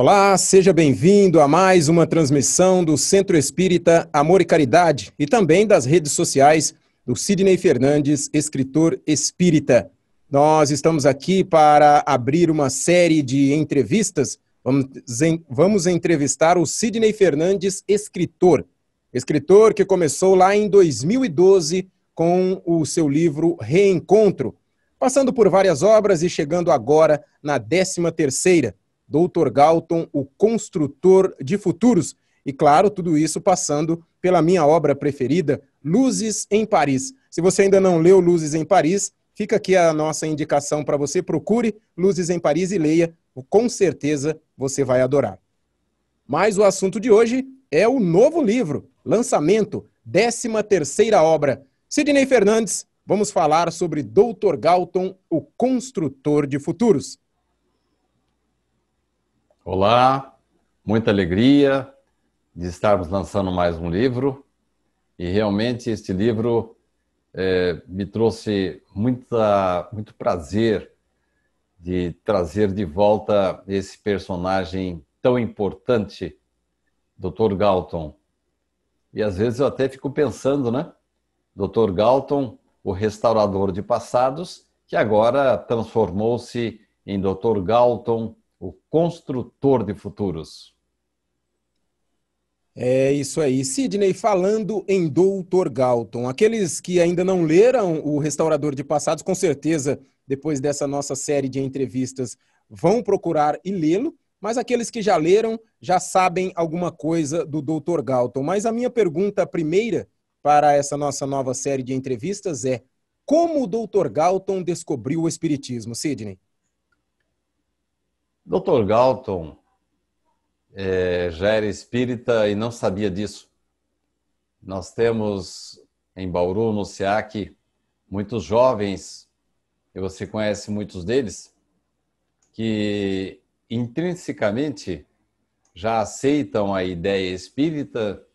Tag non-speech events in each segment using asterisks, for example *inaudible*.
Olá, seja bem-vindo a mais uma transmissão do Centro Espírita Amor e Caridade e também das redes sociais do Sidney Fernandes, escritor espírita. Nós estamos aqui para abrir uma série de entrevistas. Vamos, vamos entrevistar o Sidney Fernandes, escritor. Escritor que começou lá em 2012 com o seu livro Reencontro, passando por várias obras e chegando agora na 13 terceira, Doutor Galton, o construtor de futuros. E claro, tudo isso passando pela minha obra preferida, Luzes em Paris. Se você ainda não leu Luzes em Paris, fica aqui a nossa indicação para você. Procure Luzes em Paris e leia, com certeza você vai adorar. Mas o assunto de hoje é o novo livro, lançamento, 13 terceira obra. Sidney Fernandes, vamos falar sobre Dr. Galton, o construtor de futuros. Olá, muita alegria de estarmos lançando mais um livro e realmente este livro é, me trouxe muita, muito prazer de trazer de volta esse personagem tão importante, Dr. Galton. E às vezes eu até fico pensando, né? Dr. Galton, o restaurador de passados, que agora transformou-se em Dr. Galton, o construtor de futuros. É isso aí. Sidney, falando em Doutor Galton, aqueles que ainda não leram o Restaurador de Passados, com certeza, depois dessa nossa série de entrevistas, vão procurar e lê-lo, mas aqueles que já leram já sabem alguma coisa do Doutor Galton. Mas a minha pergunta primeira para essa nossa nova série de entrevistas é: como o Doutor Galton descobriu o Espiritismo, Sidney? Dr. Galton é, já era espírita e não sabia disso. Nós temos em Bauru, no SEAC, muitos jovens, e você conhece muitos deles, que intrinsecamente já aceitam a ideia espírita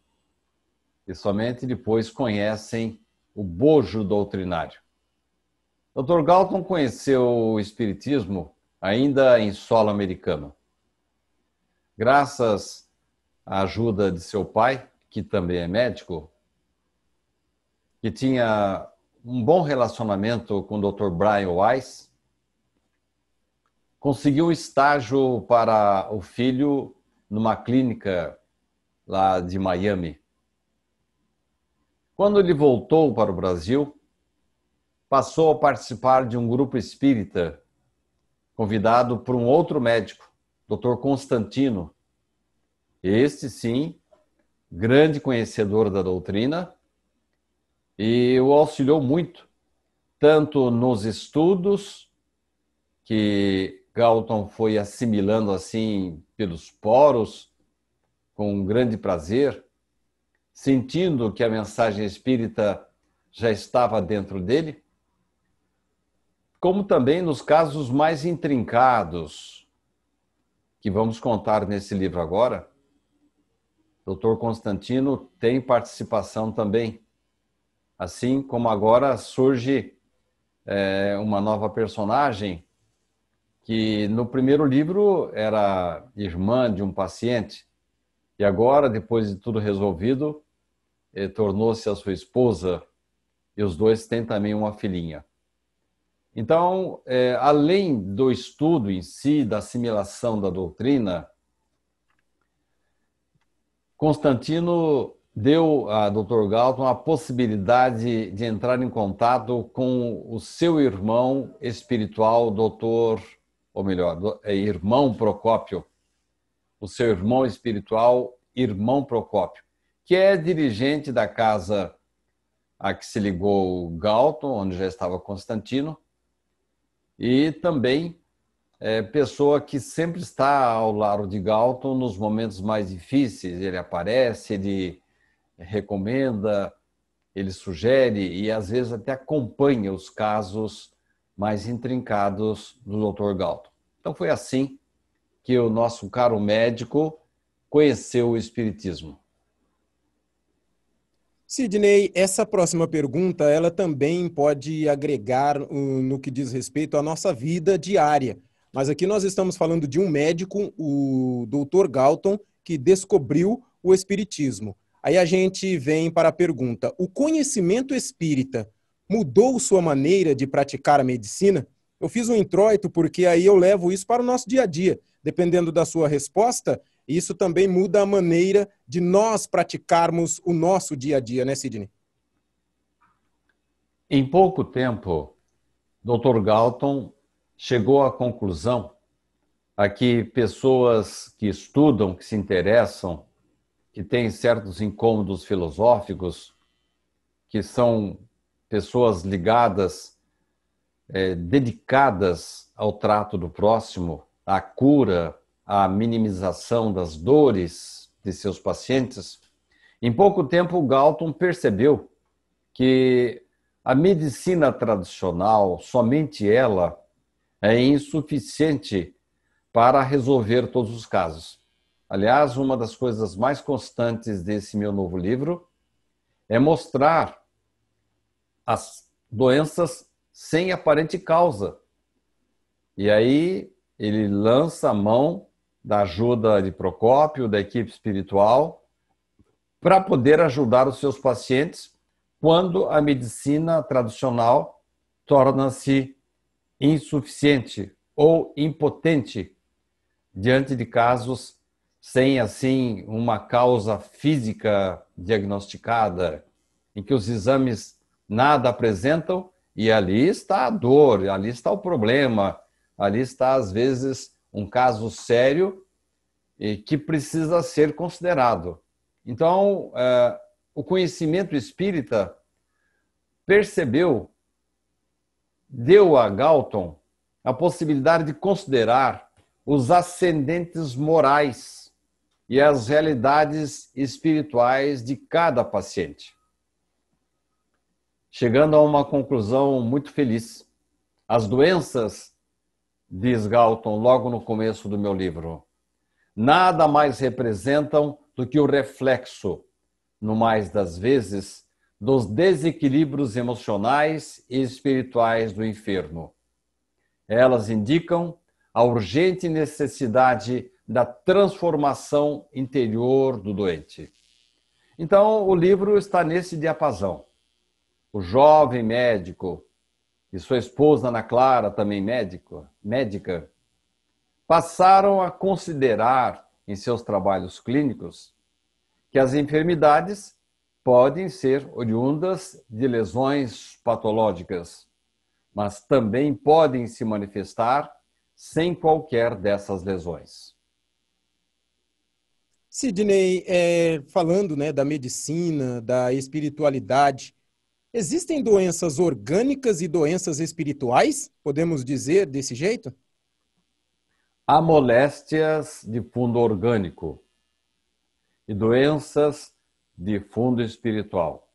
e somente depois conhecem o bojo doutrinário. Dr. Galton conheceu o espiritismo ainda em solo americano. Graças à ajuda de seu pai, que também é médico, que tinha um bom relacionamento com o Dr. Brian Weiss, conseguiu um estágio para o filho numa clínica lá de Miami. Quando ele voltou para o Brasil, passou a participar de um grupo espírita convidado por um outro médico, Dr. Constantino. Este sim, grande conhecedor da doutrina, e o auxiliou muito, tanto nos estudos que Galton foi assimilando assim pelos poros com um grande prazer, sentindo que a mensagem espírita já estava dentro dele, como também nos casos mais intrincados, que vamos contar nesse livro agora. Dr. Constantino tem participação também. Assim como agora surge é, uma nova personagem, que no primeiro livro era irmã de um paciente, e agora, depois de tudo resolvido, eh, tornou-se a sua esposa, e os dois têm também uma filhinha. Então, é, além do estudo em si, da assimilação da doutrina, Constantino deu a Dr. Galton a possibilidade de entrar em contato com o seu irmão espiritual, doutor, ou melhor, é irmão Procópio, o seu irmão espiritual, irmão Procópio, que é dirigente da casa a que se ligou Galton, onde já estava Constantino, e também é, pessoa que sempre está ao lado de Galton nos momentos mais difíceis. Ele aparece, ele recomenda, ele sugere e às vezes até acompanha os casos mais intrincados do Dr. Galton. Então foi assim que o nosso caro médico conheceu o espiritismo. Sidney, essa próxima pergunta, ela também pode agregar no que diz respeito à nossa vida diária. Mas aqui nós estamos falando de um médico, o Dr. Galton, que descobriu o espiritismo. Aí a gente vem para a pergunta: o conhecimento espírita mudou sua maneira de praticar a medicina? Eu fiz um introito porque aí eu levo isso para o nosso dia a dia. Dependendo da sua resposta, isso também muda a maneira de nós praticarmos o nosso dia a dia, né, Sidney? Em pouco tempo, Dr. Galton chegou à conclusão a que pessoas que estudam, que se interessam, que têm certos incômodos filosóficos, que são pessoas ligadas, eh, dedicadas ao trato do próximo, à cura a minimização das dores de seus pacientes, em pouco tempo Galton percebeu que a medicina tradicional, somente ela, é insuficiente para resolver todos os casos. Aliás, uma das coisas mais constantes desse meu novo livro é mostrar as doenças sem aparente causa. E aí ele lança a mão da ajuda de Procópio, da equipe espiritual, para poder ajudar os seus pacientes quando a medicina tradicional torna-se insuficiente ou impotente diante de casos sem assim uma causa física diagnosticada, em que os exames nada apresentam e ali está a dor, ali está o problema, ali está às vezes um caso sério e que precisa ser considerado. Então, é, o conhecimento espírita percebeu, deu a Galton a possibilidade de considerar os ascendentes morais e as realidades espirituais de cada paciente, chegando a uma conclusão muito feliz. As doenças diz Galton logo no começo do meu livro, nada mais representam do que o reflexo, no mais das vezes, dos desequilíbrios emocionais e espirituais do inferno. Elas indicam a urgente necessidade da transformação interior do doente. Então, o livro está nesse diapasão. O jovem médico e sua esposa Ana Clara, também médico, médica, passaram a considerar em seus trabalhos clínicos que as enfermidades podem ser oriundas de lesões patológicas, mas também podem se manifestar sem qualquer dessas lesões. Sidney, é, falando né, da medicina, da espiritualidade, Existem doenças orgânicas e doenças espirituais? Podemos dizer desse jeito? Há moléstias de fundo orgânico e doenças de fundo espiritual.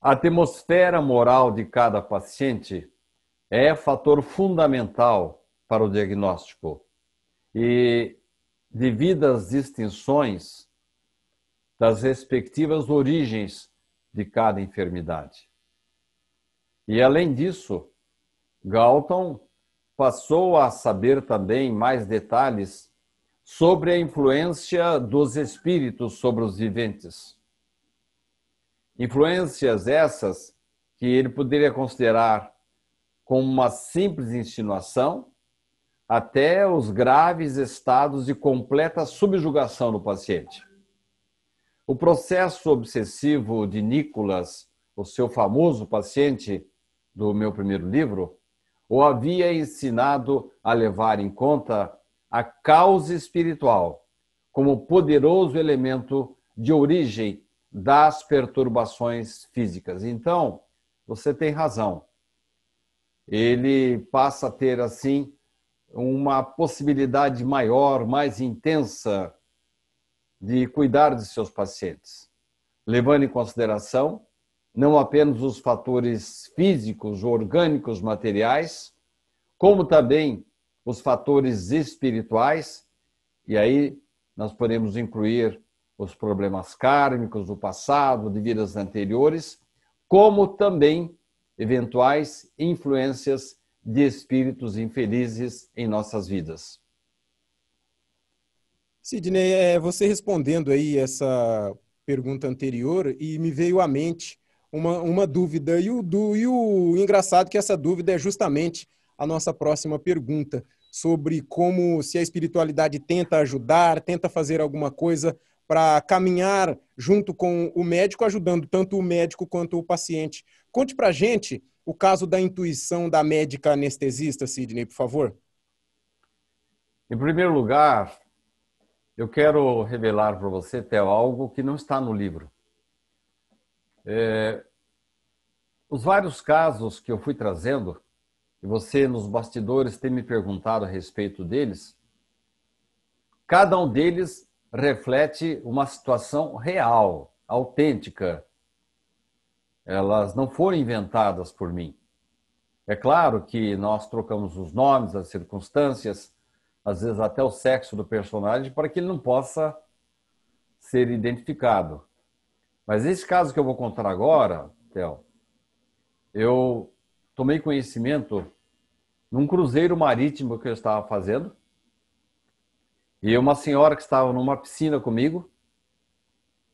A atmosfera moral de cada paciente é fator fundamental para o diagnóstico e, devido às distinções das respectivas origens de cada enfermidade. E além disso, Galton passou a saber também mais detalhes sobre a influência dos espíritos sobre os viventes. Influências essas que ele poderia considerar como uma simples insinuação até os graves estados de completa subjugação do paciente. O processo obsessivo de Nicolas, o seu famoso paciente do meu primeiro livro, o havia ensinado a levar em conta a causa espiritual como poderoso elemento de origem das perturbações físicas. Então, você tem razão. Ele passa a ter, assim, uma possibilidade maior, mais intensa de cuidar de seus pacientes, levando em consideração não apenas os fatores físicos, orgânicos, materiais, como também os fatores espirituais, e aí nós podemos incluir os problemas kármicos do passado, de vidas anteriores, como também eventuais influências de espíritos infelizes em nossas vidas. Sidney, é, você respondendo aí essa pergunta anterior e me veio à mente uma, uma dúvida. E o, do, e o engraçado é que essa dúvida é justamente a nossa próxima pergunta sobre como se a espiritualidade tenta ajudar, tenta fazer alguma coisa para caminhar junto com o médico, ajudando tanto o médico quanto o paciente. Conte para gente o caso da intuição da médica anestesista, Sidney, por favor. Em primeiro lugar, eu quero revelar para você, Theo, algo que não está no livro. É, os vários casos que eu fui trazendo, e você nos bastidores tem me perguntado a respeito deles, cada um deles reflete uma situação real, autêntica. Elas não foram inventadas por mim. É claro que nós trocamos os nomes, as circunstâncias, às vezes até o sexo do personagem, para que ele não possa ser identificado. Mas esse caso que eu vou contar agora, Théo, eu tomei conhecimento num cruzeiro marítimo que eu estava fazendo. E uma senhora que estava numa piscina comigo,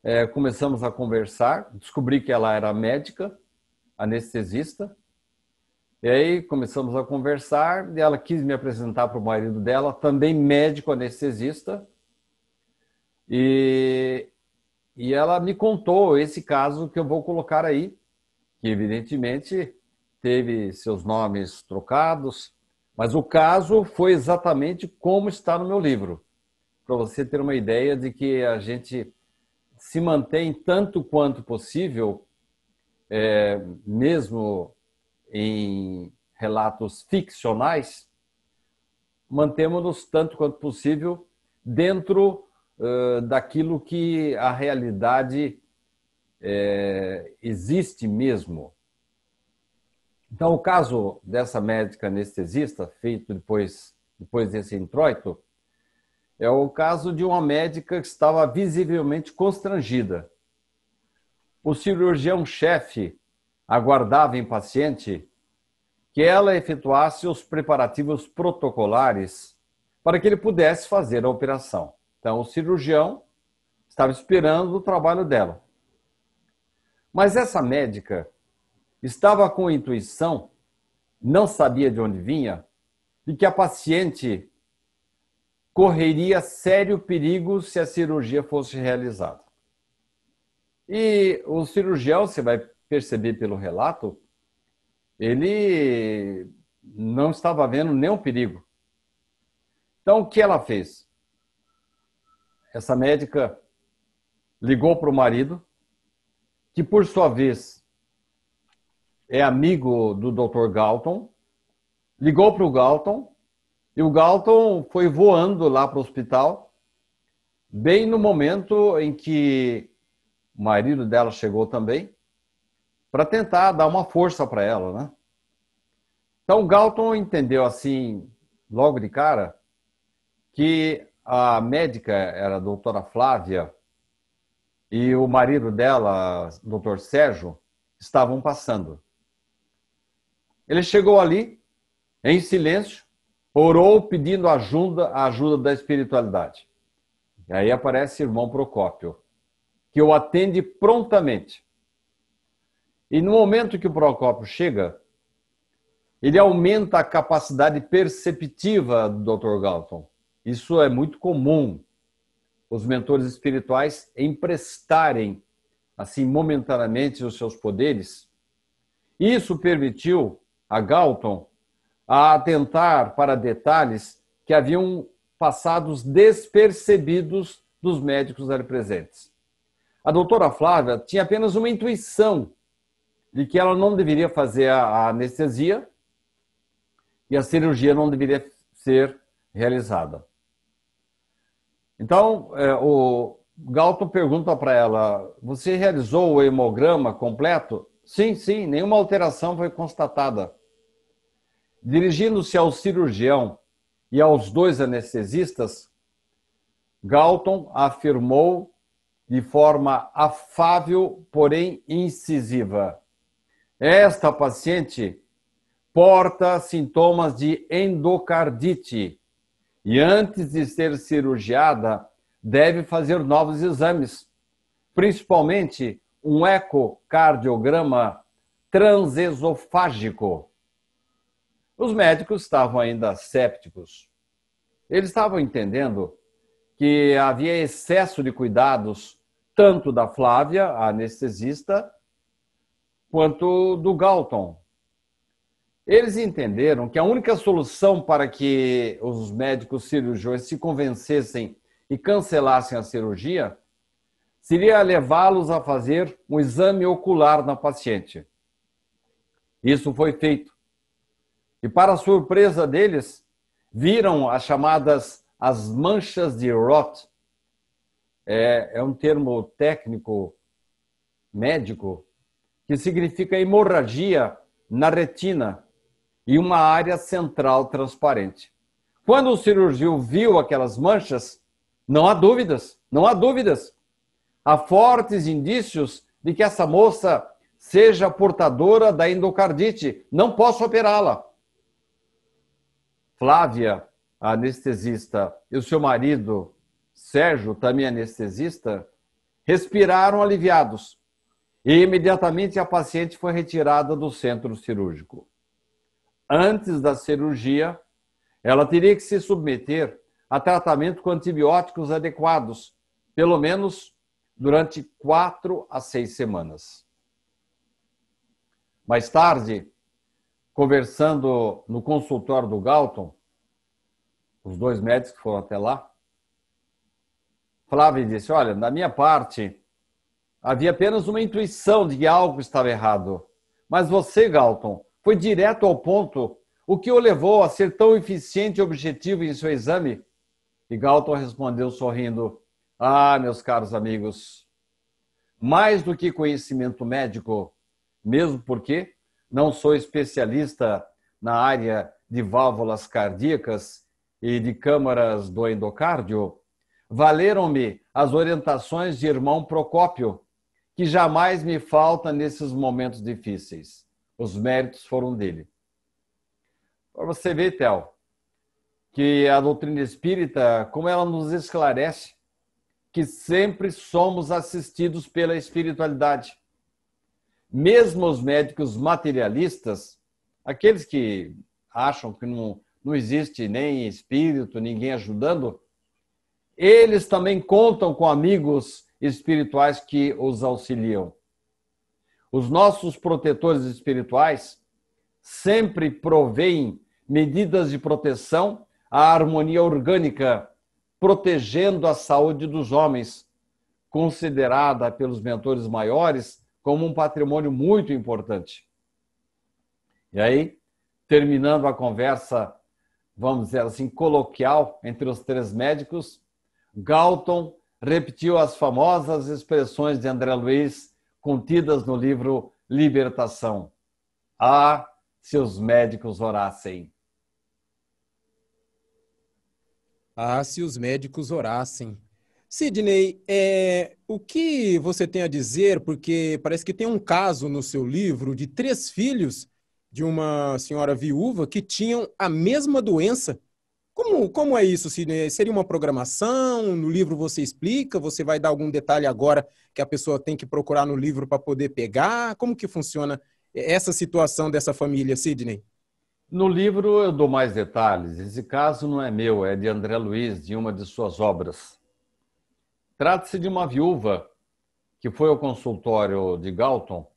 é, começamos a conversar, descobri que ela era médica, anestesista, e aí começamos a conversar e ela quis me apresentar para o marido dela, também médico anestesista. E, e ela me contou esse caso que eu vou colocar aí, que evidentemente teve seus nomes trocados, mas o caso foi exatamente como está no meu livro, para você ter uma ideia de que a gente se mantém tanto quanto possível, é, mesmo em relatos ficcionais, mantemos-nos tanto quanto possível dentro uh, daquilo que a realidade é, existe mesmo. Então, o caso dessa médica anestesista, feito depois, depois desse introito, é o caso de uma médica que estava visivelmente constrangida. O cirurgião-chefe aguardava impaciente que ela efetuasse os preparativos protocolares para que ele pudesse fazer a operação. Então, o cirurgião estava esperando o trabalho dela. Mas essa médica estava com intuição, não sabia de onde vinha, e que a paciente correria sério perigo se a cirurgia fosse realizada. E o cirurgião, você vai percebi pelo relato, ele não estava vendo nenhum perigo. Então, o que ela fez? Essa médica ligou para o marido, que por sua vez é amigo do Dr. Galton, ligou para o Galton e o Galton foi voando lá para o hospital, bem no momento em que o marido dela chegou também para tentar dar uma força para ela, né? Então Galton entendeu assim, logo de cara, que a médica era a doutora Flávia e o marido dela, doutor Sérgio, estavam passando. Ele chegou ali, em silêncio, orou pedindo ajuda, a ajuda da espiritualidade. E aí aparece o irmão Procópio, que o atende prontamente. E no momento que o Procópio chega, ele aumenta a capacidade perceptiva do Dr. Galton. Isso é muito comum. Os mentores espirituais emprestarem, assim, momentaneamente, os seus poderes. Isso permitiu a Galton a atentar para detalhes que haviam passados despercebidos dos médicos ali presentes. A doutora Flávia tinha apenas uma intuição de que ela não deveria fazer a anestesia e a cirurgia não deveria ser realizada. Então, é, o Galton pergunta para ela: Você realizou o hemograma completo? Sim, sim, nenhuma alteração foi constatada. Dirigindo-se ao cirurgião e aos dois anestesistas, Galton afirmou de forma afável, porém incisiva: esta paciente porta sintomas de endocardite e, antes de ser cirurgiada, deve fazer novos exames, principalmente um ecocardiograma transesofágico. Os médicos estavam ainda sépticos. Eles estavam entendendo que havia excesso de cuidados, tanto da Flávia, a anestesista, quanto do Galton. Eles entenderam que a única solução para que os médicos cirurgiões se convencessem e cancelassem a cirurgia seria levá-los a fazer um exame ocular na paciente. Isso foi feito. E para surpresa deles, viram as chamadas as manchas de Roth. É, é um termo técnico médico que significa hemorragia na retina e uma área central transparente. Quando o cirurgião viu aquelas manchas, não há dúvidas, não há dúvidas. Há fortes indícios de que essa moça seja portadora da endocardite. Não posso operá-la. Flávia, a anestesista, e o seu marido, Sérgio, também anestesista, respiraram aliviados. E imediatamente a paciente foi retirada do centro cirúrgico. Antes da cirurgia, ela teria que se submeter a tratamento com antibióticos adequados, pelo menos durante quatro a seis semanas. Mais tarde, conversando no consultório do Galton, os dois médicos que foram até lá, Flávio disse: Olha, da minha parte, Havia apenas uma intuição de que algo estava errado. Mas você, Galton, foi direto ao ponto, o que o levou a ser tão eficiente e objetivo em seu exame? E Galton respondeu sorrindo: Ah, meus caros amigos, mais do que conhecimento médico, mesmo porque não sou especialista na área de válvulas cardíacas e de câmaras do endocárdio, valeram-me as orientações de irmão Procópio, que jamais me falta nesses momentos difíceis. Os méritos foram dele. Para você ver, Tel, que a doutrina espírita, como ela nos esclarece, que sempre somos assistidos pela espiritualidade. Mesmo os médicos materialistas, aqueles que acham que não, não existe nem espírito, ninguém ajudando, eles também contam com amigos espirituais que os auxiliam. Os nossos protetores espirituais sempre proveem medidas de proteção à harmonia orgânica, protegendo a saúde dos homens, considerada pelos mentores maiores como um patrimônio muito importante. E aí, terminando a conversa, vamos dizer assim, coloquial entre os três médicos, Galton repetiu as famosas expressões de André Luiz contidas no livro Libertação. Ah, se os médicos orassem! Ah, se os médicos orassem. Sidney, é, o que você tem a dizer? Porque parece que tem um caso no seu livro de três filhos de uma senhora viúva que tinham a mesma doença como, como é isso? Seria uma programação? No livro você explica? Você vai dar algum detalhe agora que a pessoa tem que procurar no livro para poder pegar? Como que funciona essa situação dessa família, Sidney? No livro eu dou mais detalhes. Esse caso não é meu, é de André Luiz, de uma de suas obras. Trata-se de uma viúva que foi ao consultório de Galton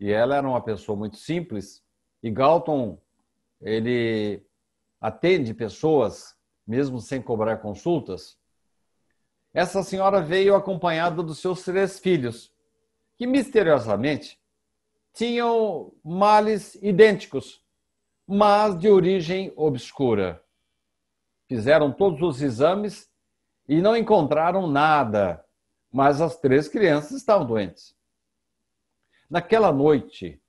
e ela era uma pessoa muito simples. E Galton, ele atende pessoas, mesmo sem cobrar consultas? Essa senhora veio acompanhada dos seus três filhos, que misteriosamente tinham males idênticos, mas de origem obscura. Fizeram todos os exames e não encontraram nada, mas as três crianças estavam doentes. Naquela noite,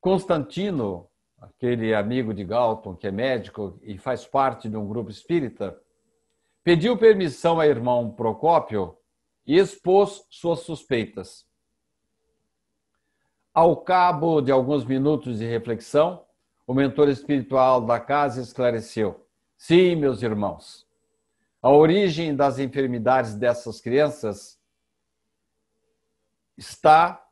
Constantino aquele amigo de Galton, que é médico e faz parte de um grupo espírita, pediu permissão a irmão Procópio e expôs suas suspeitas. Ao cabo de alguns minutos de reflexão, o mentor espiritual da casa esclareceu: Sim, meus irmãos, a origem das enfermidades dessas crianças está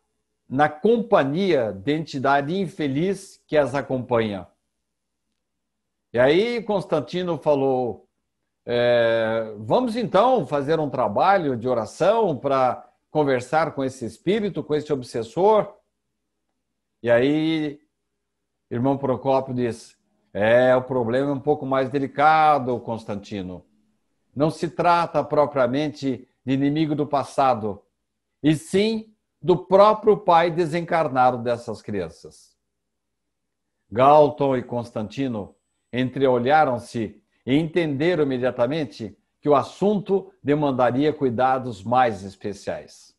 na companhia de entidade infeliz que as acompanha. E aí Constantino falou: é, vamos então fazer um trabalho de oração para conversar com esse espírito, com esse obsessor. E aí, irmão Procópio disse: é, o problema é um pouco mais delicado, Constantino. Não se trata propriamente de inimigo do passado, e sim do próprio pai desencarnado dessas crianças. Galton e Constantino entreolharam-se e entenderam imediatamente que o assunto demandaria cuidados mais especiais.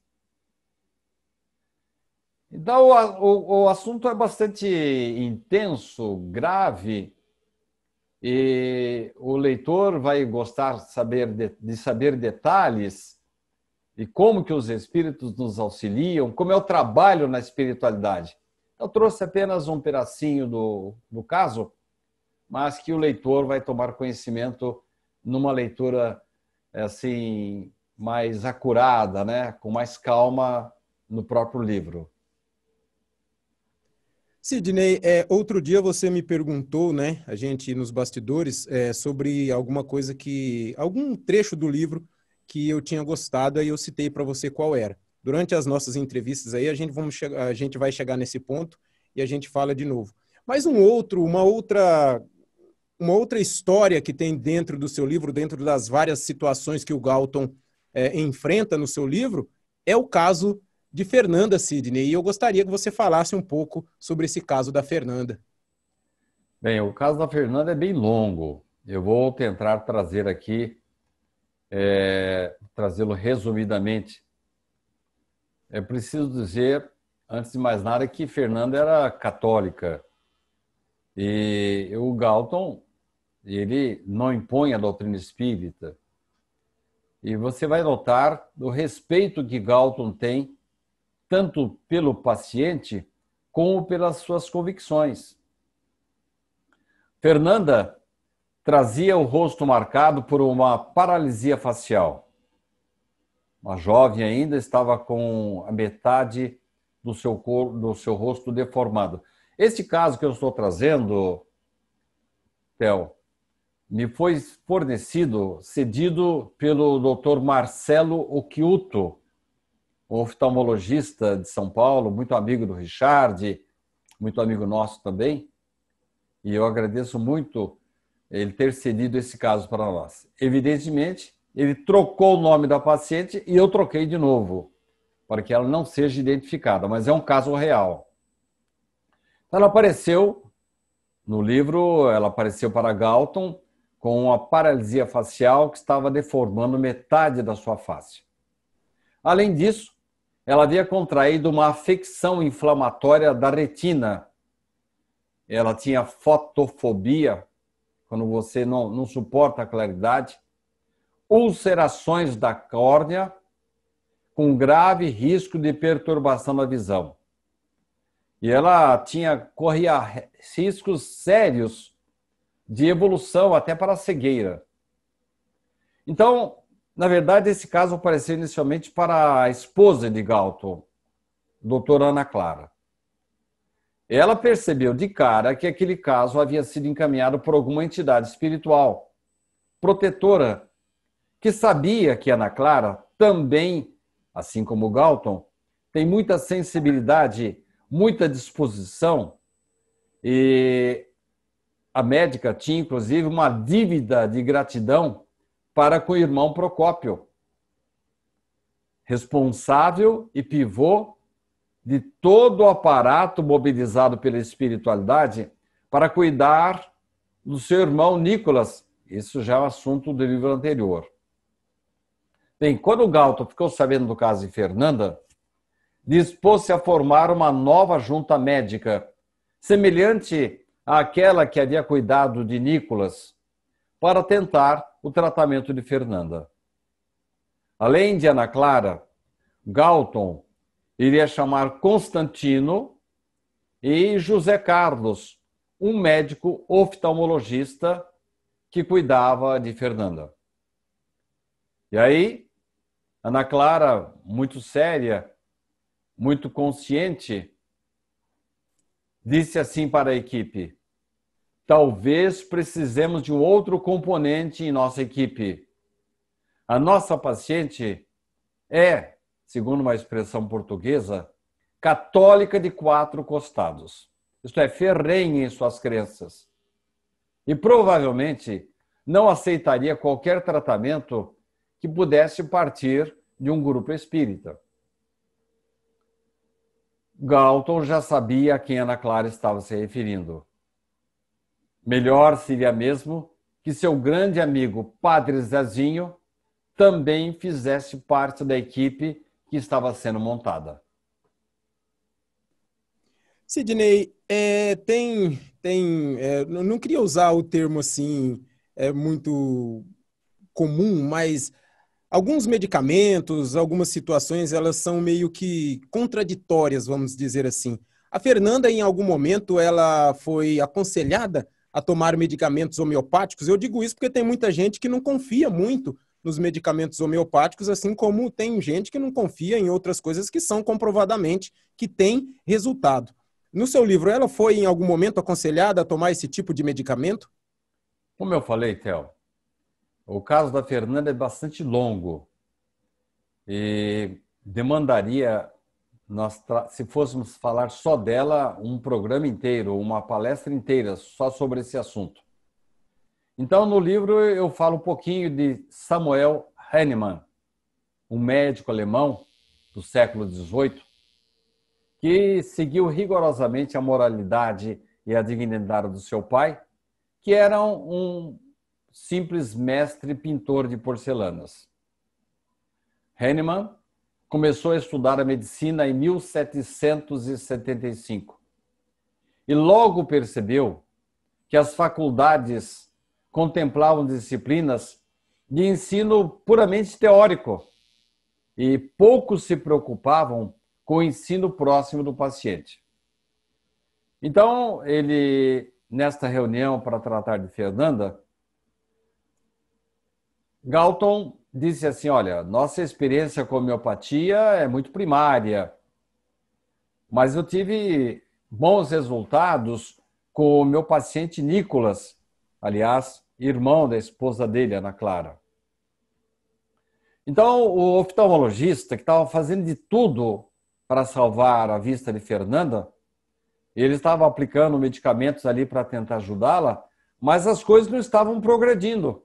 Então, o, o assunto é bastante intenso, grave, e o leitor vai gostar saber de, de saber detalhes e como que os espíritos nos auxiliam, como é o trabalho na espiritualidade. Eu trouxe apenas um pedacinho do, do caso, mas que o leitor vai tomar conhecimento numa leitura assim mais acurada, né, com mais calma no próprio livro. Sidney, é, outro dia você me perguntou, né, a gente nos bastidores, é, sobre alguma coisa que, algum trecho do livro que eu tinha gostado, aí eu citei para você qual era. Durante as nossas entrevistas aí, a gente, vamos a gente vai chegar nesse ponto e a gente fala de novo. Mas um outro, uma outra uma outra história que tem dentro do seu livro, dentro das várias situações que o Galton é, enfrenta no seu livro, é o caso de Fernanda Sidney. E eu gostaria que você falasse um pouco sobre esse caso da Fernanda. Bem, o caso da Fernanda é bem longo. Eu vou tentar trazer aqui é, trazê-lo resumidamente. É preciso dizer, antes de mais nada, que Fernanda era católica e o Galton ele não impõe a doutrina espírita. E você vai notar o respeito que Galton tem tanto pelo paciente como pelas suas convicções. Fernanda trazia o rosto marcado por uma paralisia facial. Uma jovem ainda estava com a metade do seu, corpo, do seu rosto deformado. Este caso que eu estou trazendo, Theo, me foi fornecido, cedido pelo Dr. Marcelo Occhiuto, oftalmologista de São Paulo, muito amigo do Richard, muito amigo nosso também. E eu agradeço muito ele ter cedido esse caso para nós. Evidentemente, ele trocou o nome da paciente e eu troquei de novo, para que ela não seja identificada, mas é um caso real. Ela apareceu no livro, ela apareceu para Galton com uma paralisia facial que estava deformando metade da sua face. Além disso, ela havia contraído uma afecção inflamatória da retina. Ela tinha fotofobia, quando você não, não suporta a claridade, ulcerações da córnea, com grave risco de perturbação da visão. E ela tinha corria riscos sérios de evolução até para a cegueira. Então, na verdade, esse caso apareceu inicialmente para a esposa de Galton, doutora Ana Clara. Ela percebeu de cara que aquele caso havia sido encaminhado por alguma entidade espiritual, protetora, que sabia que Ana Clara também, assim como Galton, tem muita sensibilidade, muita disposição e a médica tinha inclusive uma dívida de gratidão para com o irmão Procópio, responsável e pivô de todo o aparato mobilizado pela espiritualidade para cuidar do seu irmão Nicolas. Isso já é um assunto do livro anterior. Bem, quando Galton ficou sabendo do caso de Fernanda, dispôs-se a formar uma nova junta médica, semelhante àquela que havia cuidado de Nicolas, para tentar o tratamento de Fernanda. Além de Ana Clara, Galton iria chamar Constantino e José Carlos, um médico oftalmologista que cuidava de Fernanda. E aí, Ana Clara, muito séria, muito consciente, disse assim para a equipe: Talvez precisemos de um outro componente em nossa equipe. A nossa paciente é segundo uma expressão portuguesa, católica de quatro costados, isto é, ferrenha em suas crenças. E provavelmente não aceitaria qualquer tratamento que pudesse partir de um grupo espírita. Galton já sabia a quem Ana Clara estava se referindo. Melhor seria mesmo que seu grande amigo Padre Zezinho também fizesse parte da equipe que estava sendo montada. Sidney, é, tem, tem é, não queria usar o termo assim é, muito comum, mas alguns medicamentos, algumas situações, elas são meio que contraditórias, vamos dizer assim. A Fernanda, em algum momento, ela foi aconselhada a tomar medicamentos homeopáticos. Eu digo isso porque tem muita gente que não confia muito nos medicamentos homeopáticos, assim como tem gente que não confia em outras coisas que são comprovadamente que têm resultado. No seu livro, ela foi em algum momento aconselhada a tomar esse tipo de medicamento? Como eu falei, Theo, o caso da Fernanda é bastante longo e demandaria nós se fôssemos falar só dela um programa inteiro, uma palestra inteira só sobre esse assunto. Então, no livro, eu falo um pouquinho de Samuel Hahnemann, um médico alemão do século XVIII, que seguiu rigorosamente a moralidade e a dignidade do seu pai, que era um simples mestre pintor de porcelanas. Hahnemann começou a estudar a medicina em 1775 e logo percebeu que as faculdades contemplavam disciplinas de ensino puramente teórico e poucos se preocupavam com o ensino próximo do paciente. Então, ele, nesta reunião para tratar de Fernanda, Galton disse assim: Olha, nossa experiência com homeopatia é muito primária, mas eu tive bons resultados com o meu paciente Nicolas, aliás, irmão da esposa dele, Ana Clara. Então, o oftalmologista, que estava fazendo de tudo para salvar a vista de Fernanda, ele estava aplicando medicamentos ali para tentar ajudá-la, mas as coisas não estavam progredindo.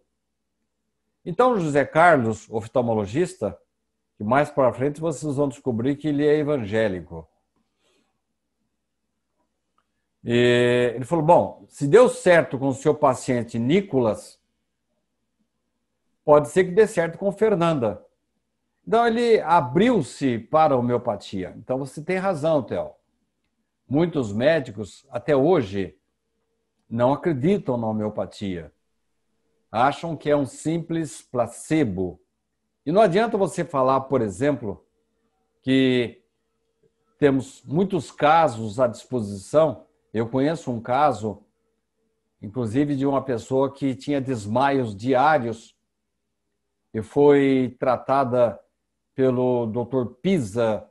Então, José Carlos, oftalmologista, que mais para frente vocês vão descobrir que ele é evangélico, ele falou: Bom, se deu certo com o seu paciente Nicolas, pode ser que dê certo com Fernanda. Então ele abriu-se para a homeopatia. Então você tem razão, Theo. Muitos médicos até hoje não acreditam na homeopatia. Acham que é um simples placebo. E não adianta você falar, por exemplo, que temos muitos casos à disposição eu conheço um caso, inclusive, de uma pessoa que tinha desmaios diários e foi tratada pelo Dr. Pisa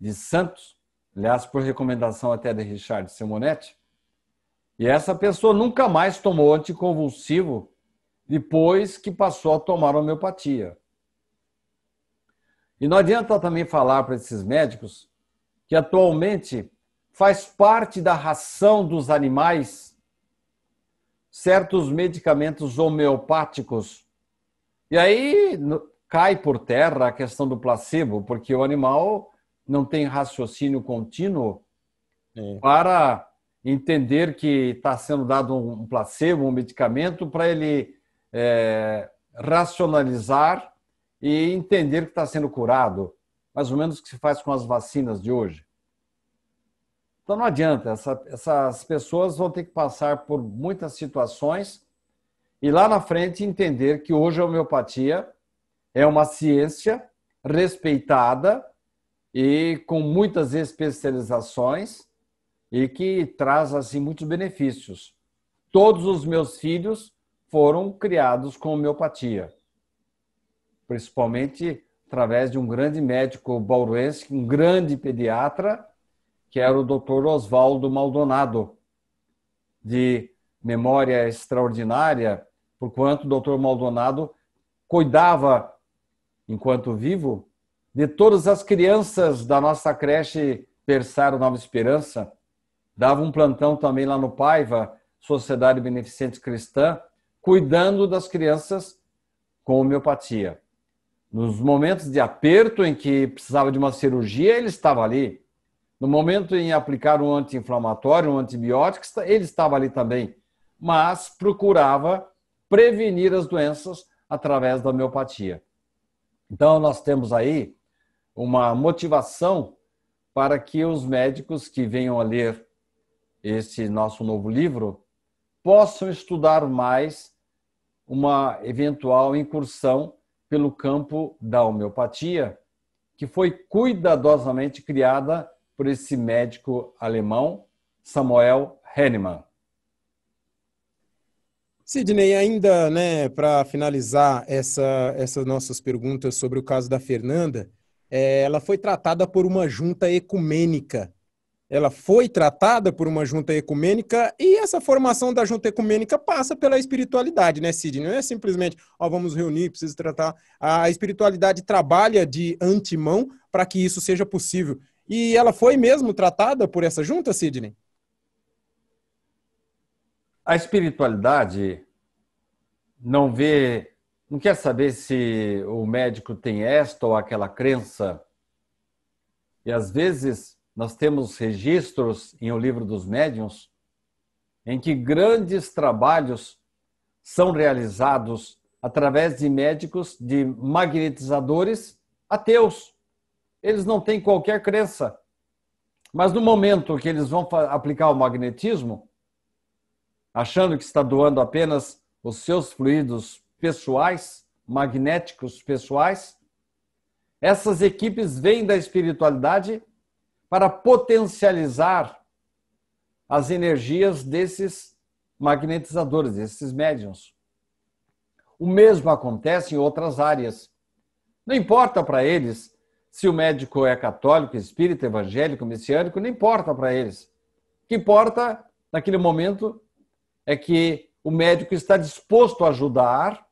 de Santos, aliás, por recomendação até de Richard Simonetti. E essa pessoa nunca mais tomou anticonvulsivo depois que passou a tomar homeopatia. E não adianta também falar para esses médicos que atualmente faz parte da ração dos animais certos medicamentos homeopáticos. E aí cai por terra a questão do placebo, porque o animal não tem raciocínio contínuo é. para entender que está sendo dado um placebo, um medicamento, para ele é, racionalizar e entender que está sendo curado. Mais ou menos o que se faz com as vacinas de hoje. Então não adianta, essa, essas pessoas vão ter que passar por muitas situações e lá na frente entender que hoje a homeopatia é uma ciência respeitada e com muitas especializações e que traz assim muitos benefícios. Todos os meus filhos foram criados com homeopatia, principalmente através de um grande médico bauruense, um grande pediatra, que era o Dr. Oswaldo Maldonado, de memória extraordinária, porquanto o Dr. Maldonado cuidava, enquanto vivo, de todas as crianças da nossa creche Persaro Nova Esperança. Dava um plantão também lá no Paiva, Sociedade Beneficente Cristã, cuidando das crianças com homeopatia. Nos momentos de aperto em que precisava de uma cirurgia, ele estava ali. No momento em aplicar um anti-inflamatório, um antibiótico, ele estava ali também, mas procurava prevenir as doenças através da homeopatia. Então, nós temos aí uma motivação para que os médicos que venham a ler esse nosso novo livro possam estudar mais uma eventual incursão pelo campo da homeopatia, que foi cuidadosamente criada por esse médico alemão, Samuel Hahnemann. Sidney, ainda né, para finalizar essa, essas nossas perguntas sobre o caso da Fernanda, é, ela foi tratada por uma junta ecumênica. Ela foi tratada por uma junta ecumênica e essa formação da junta ecumênica passa pela espiritualidade, né, Sidney? Não é simplesmente, ó, oh, vamos reunir, preciso tratar. A espiritualidade trabalha de antemão para que isso seja possível. E ela foi mesmo tratada por essa junta, Sidney? A espiritualidade não vê, não quer saber se o médico tem esta ou aquela crença. E às vezes nós temos registros em O Livro dos Médiuns em que grandes trabalhos são realizados através de médicos, de magnetizadores ateus eles não têm qualquer crença. Mas no momento que eles vão aplicar o magnetismo, achando que está doando apenas os seus fluidos pessoais, magnéticos pessoais, essas equipes vêm da espiritualidade para potencializar as energias desses magnetizadores, desses médiums. O mesmo acontece em outras áreas. Não importa para eles se o médico é católico, espírita, evangélico, messiânico, não importa para eles. O que importa naquele momento é que o médico está disposto a ajudar,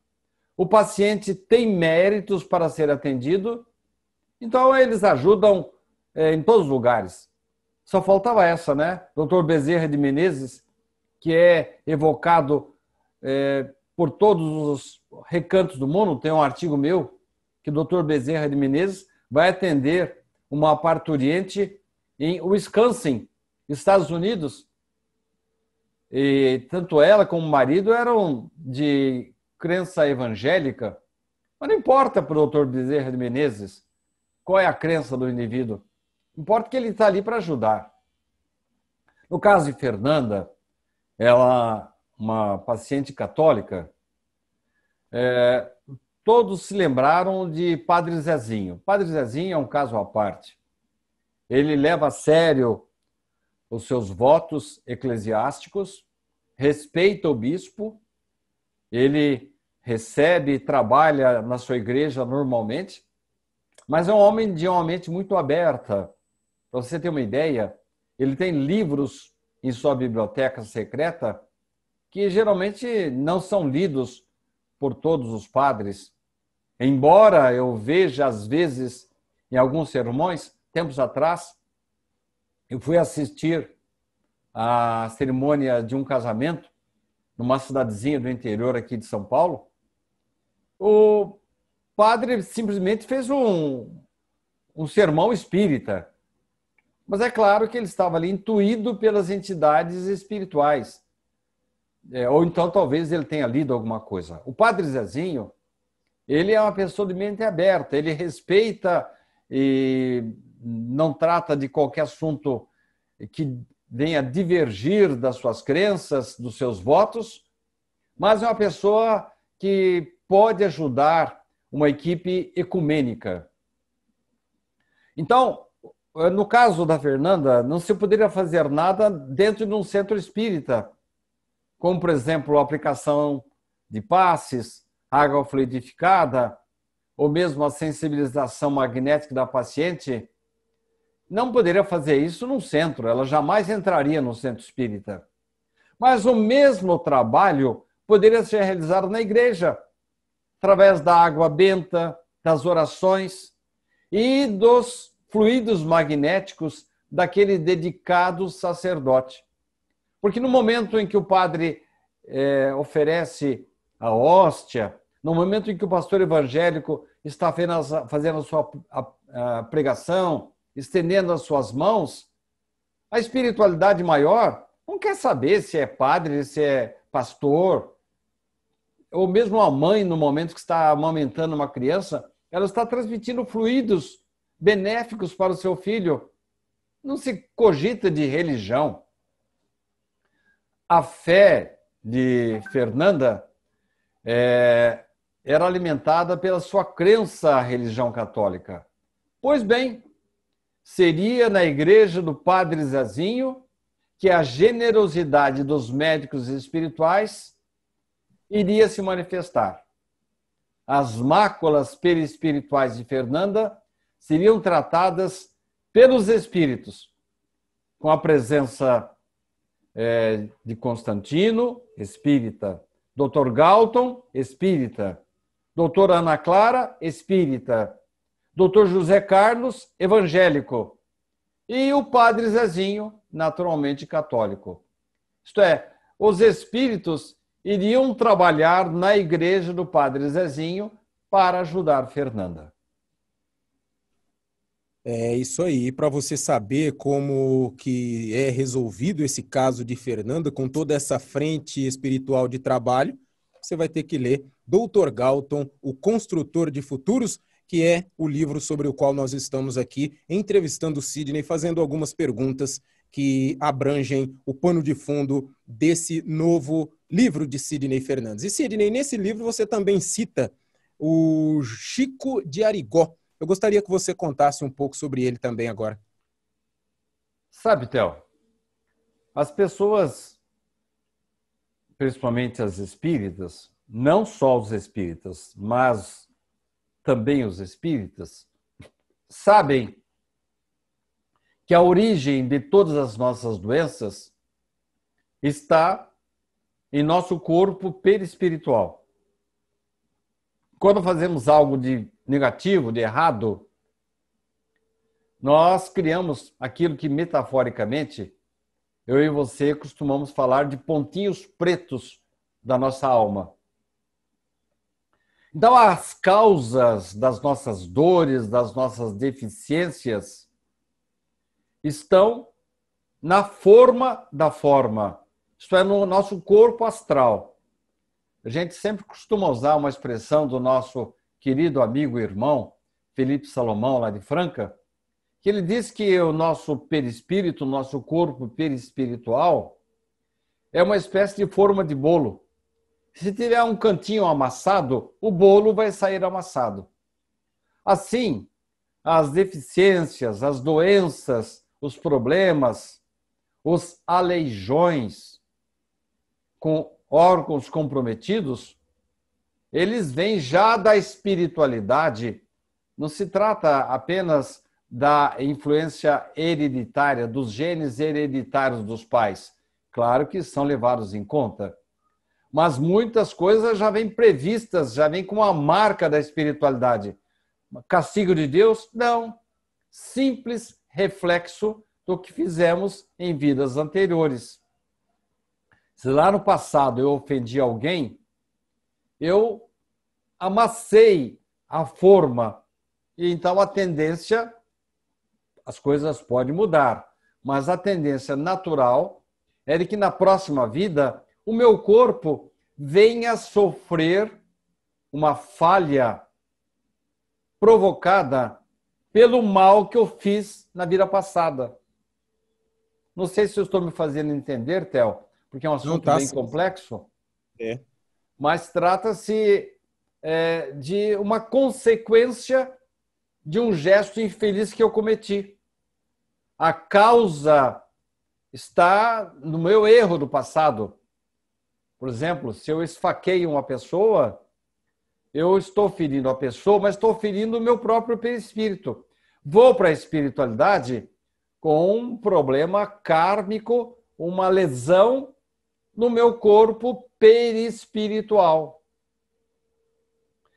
o paciente tem méritos para ser atendido, então eles ajudam é, em todos os lugares. Só faltava essa, né? Dr. Bezerra de Menezes, que é evocado é, por todos os recantos do mundo, tem um artigo meu que o Dr. Bezerra de Menezes vai atender uma parturiente em Wisconsin, Estados Unidos. E tanto ela como o marido eram de crença evangélica. Mas não importa para o doutor Bezerra de Menezes qual é a crença do indivíduo. Importa que ele está ali para ajudar. No caso de Fernanda, ela, uma paciente católica, é, todos se lembraram de Padre Zezinho. Padre Zezinho é um caso à parte. Ele leva a sério os seus votos eclesiásticos, respeita o bispo, ele recebe e trabalha na sua igreja normalmente, mas é um homem de uma mente muito aberta. Para você ter uma ideia, ele tem livros em sua biblioteca secreta que geralmente não são lidos por todos os padres. Embora eu veja, às vezes, em alguns sermões, tempos atrás, eu fui assistir à cerimônia de um casamento numa cidadezinha do interior aqui de São Paulo. O padre simplesmente fez um, um sermão espírita. Mas é claro que ele estava ali intuído pelas entidades espirituais. É, ou então talvez ele tenha lido alguma coisa. O padre Zezinho ele é uma pessoa de mente aberta, ele respeita e não trata de qualquer assunto que venha divergir das suas crenças, dos seus votos, mas é uma pessoa que pode ajudar uma equipe ecumênica. Então, no caso da Fernanda, não se poderia fazer nada dentro de um centro espírita, como, por exemplo, a aplicação de passes, água fluidificada, ou mesmo a sensibilização magnética da paciente, não poderia fazer isso num centro, ela jamais entraria no centro espírita. Mas o mesmo trabalho poderia ser realizado na igreja, através da água benta, das orações e dos fluidos magnéticos daquele dedicado sacerdote. Porque no momento em que o padre eh, oferece a hóstia, no momento em que o pastor evangélico está fazendo a sua pregação, estendendo as suas mãos, a espiritualidade maior não quer saber se é padre, se é pastor, ou mesmo a mãe, no momento que está amamentando uma criança, ela está transmitindo fluidos benéficos para o seu filho. Não se cogita de religião. A fé de Fernanda é, era alimentada pela sua crença à religião católica. Pois bem, seria na igreja do Padre Zezinho que a generosidade dos médicos espirituais iria se manifestar. As máculas perispirituais de Fernanda seriam tratadas pelos espíritos, com a presença é, de Constantino, espírita, Dr. Galton, espírita, doutora Ana Clara, espírita, doutor José Carlos, evangélico, e o padre Zezinho, naturalmente católico. Isto é, os espíritos iriam trabalhar na igreja do padre Zezinho para ajudar Fernanda. É isso aí. Para você saber como que é resolvido esse caso de Fernanda com toda essa frente espiritual de trabalho, você vai ter que ler Doutor Galton, o Construtor de Futuros, que é o livro sobre o qual nós estamos aqui entrevistando o Sidney, fazendo algumas perguntas que abrangem o pano de fundo desse novo livro de Sidney Fernandes. E Sidney, nesse livro você também cita o Chico de Arigó. Eu gostaria que você contasse um pouco sobre ele também agora. Sabe, Theo, as pessoas, principalmente as espíritas, não só os espíritas, mas também os espíritas, sabem que a origem de todas as nossas doenças está em nosso corpo perispiritual. Quando fazemos algo de negativo, de errado, nós criamos aquilo que metaforicamente eu e você costumamos falar de pontinhos pretos da nossa alma. Então, as causas das nossas dores, das nossas deficiências, estão na forma da forma, isto é, no nosso corpo astral. A gente sempre costuma usar uma expressão do nosso querido amigo e irmão, Felipe Salomão, lá de Franca, que ele diz que o nosso perispírito, o nosso corpo perispiritual, é uma espécie de forma de bolo. Se tiver um cantinho amassado, o bolo vai sair amassado. Assim, as deficiências, as doenças, os problemas, os aleijões com órgãos comprometidos, eles vêm já da espiritualidade. Não se trata apenas da influência hereditária, dos genes hereditários dos pais. Claro que são levados em conta mas muitas coisas já vêm previstas, já vêm com a marca da espiritualidade. Castigo de Deus? Não. Simples reflexo do que fizemos em vidas anteriores. Se lá no passado eu ofendi alguém, eu amassei a forma. E então a tendência, as coisas podem mudar, mas a tendência natural é de que na próxima vida o meu corpo venha sofrer uma falha provocada pelo mal que eu fiz na vida passada. Não sei se eu estou me fazendo entender, Théo, porque é um assunto tá bem assim. complexo. É. Mas trata-se é, de uma consequência de um gesto infeliz que eu cometi. A causa está no meu erro do passado. Por exemplo, se eu esfaqueio uma pessoa, eu estou ferindo a pessoa, mas estou ferindo o meu próprio perispírito. Vou para a espiritualidade com um problema kármico, uma lesão no meu corpo perispiritual.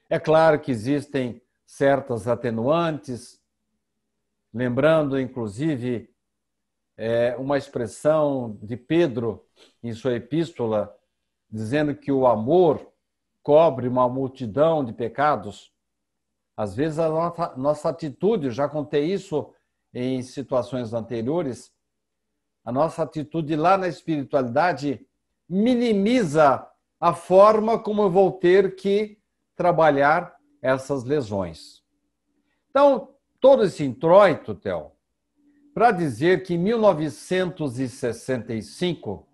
É claro que existem certas atenuantes, lembrando, inclusive, é, uma expressão de Pedro em sua epístola dizendo que o amor cobre uma multidão de pecados, às vezes a nossa, nossa atitude, já contei isso em situações anteriores, a nossa atitude lá na espiritualidade minimiza a forma como eu vou ter que trabalhar essas lesões. Então, todo esse introito, Theo, para dizer que em 1965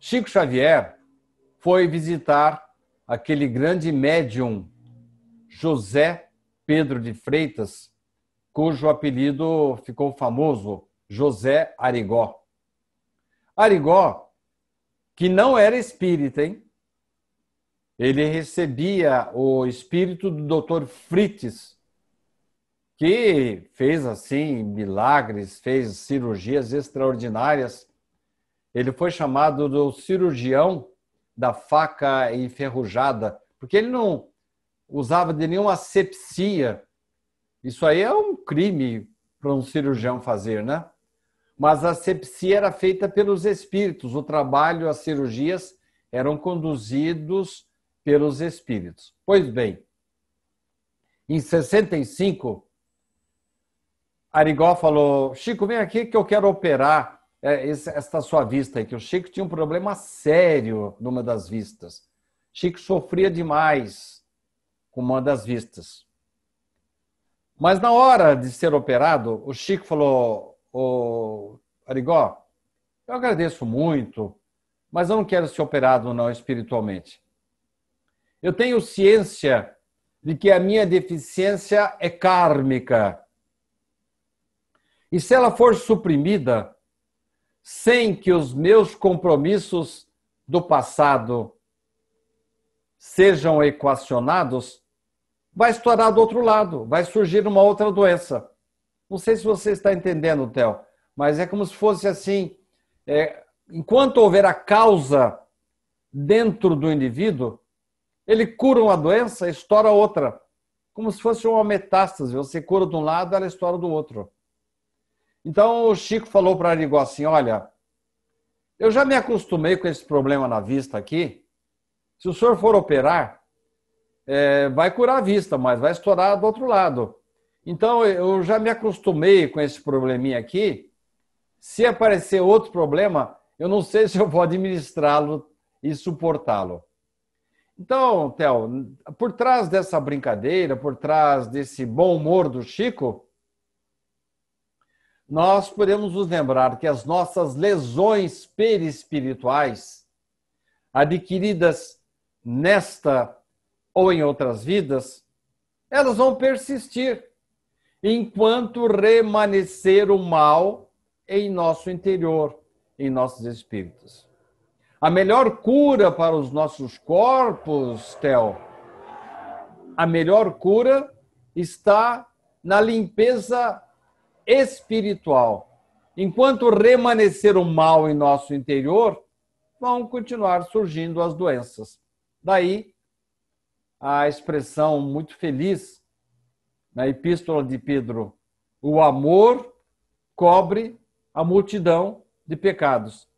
Chico Xavier foi visitar aquele grande médium José Pedro de Freitas, cujo apelido ficou famoso, José Arigó. Arigó, que não era espírita, hein? Ele recebia o espírito do Dr. Frites, que fez assim milagres, fez cirurgias extraordinárias ele foi chamado do cirurgião da faca enferrujada, porque ele não usava de nenhuma asepsia. Isso aí é um crime para um cirurgião fazer, né? Mas a asepsia era feita pelos espíritos, o trabalho, as cirurgias eram conduzidos pelos espíritos. Pois bem, em 65, Arigó falou: Chico, vem aqui que eu quero operar é, sua vista aí, que o Chico tinha um problema sério numa das vistas. Chico sofria demais com uma das vistas. Mas na hora de ser operado, o Chico falou: Ô Arigó, eu agradeço muito, mas eu não quero ser operado não espiritualmente. Eu tenho ciência de que a minha deficiência é kármica. E se ela for suprimida, sem que os meus compromissos do passado sejam equacionados, vai estourar do outro lado, vai surgir uma outra doença. Não sei se você está entendendo, Theo, mas é como se fosse assim: é, enquanto houver a causa dentro do indivíduo, ele cura uma doença, estoura outra. Como se fosse uma metástase, você cura de um lado, ela estoura do outro. Então o Chico falou para Arigó assim: olha, eu já me acostumei com esse problema na vista aqui. Se o senhor for operar, é, vai curar a vista, mas vai estourar do outro lado. Então eu já me acostumei com esse probleminha aqui. Se aparecer outro problema, eu não sei *laughs* se eu vou administrá-lo e suportá-lo. Então, Theo, por trás dessa brincadeira, por trás desse bom humor do Chico, nós podemos nos lembrar que as nossas lesões perispirituais, adquiridas nesta ou em outras vidas, elas vão persistir enquanto remanescer o mal em nosso interior, em nossos espíritos. A melhor cura para os nossos corpos, Theo, a melhor cura está na limpeza espiritual. Enquanto permanecer o mal em nosso interior, vão continuar surgindo as doenças. Daí a expressão muito feliz na Epístola de Pedro: o amor cobre a multidão de pecados.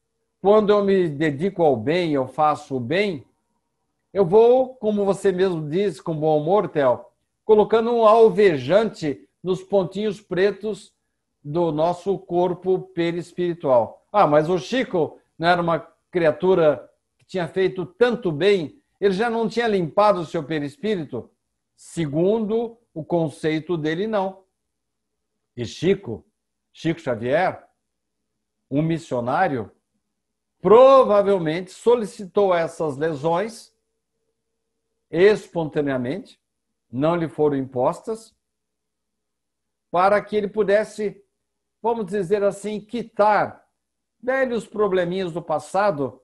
Quando eu me dedico ao bem, eu faço o bem, eu vou, como você mesmo disse, com bom humor, Théo, colocando um alvejante nos pontinhos pretos do nosso corpo perispiritual. Ah, mas o Chico não era uma criatura que tinha feito tanto bem, ele já não tinha limpado o seu perispírito? Segundo o conceito dele, não. E Chico, Chico Xavier, um missionário, provavelmente solicitou essas lesões espontaneamente, não lhe foram impostas, para que ele pudesse vamos dizer assim, quitar velhos probleminhas do passado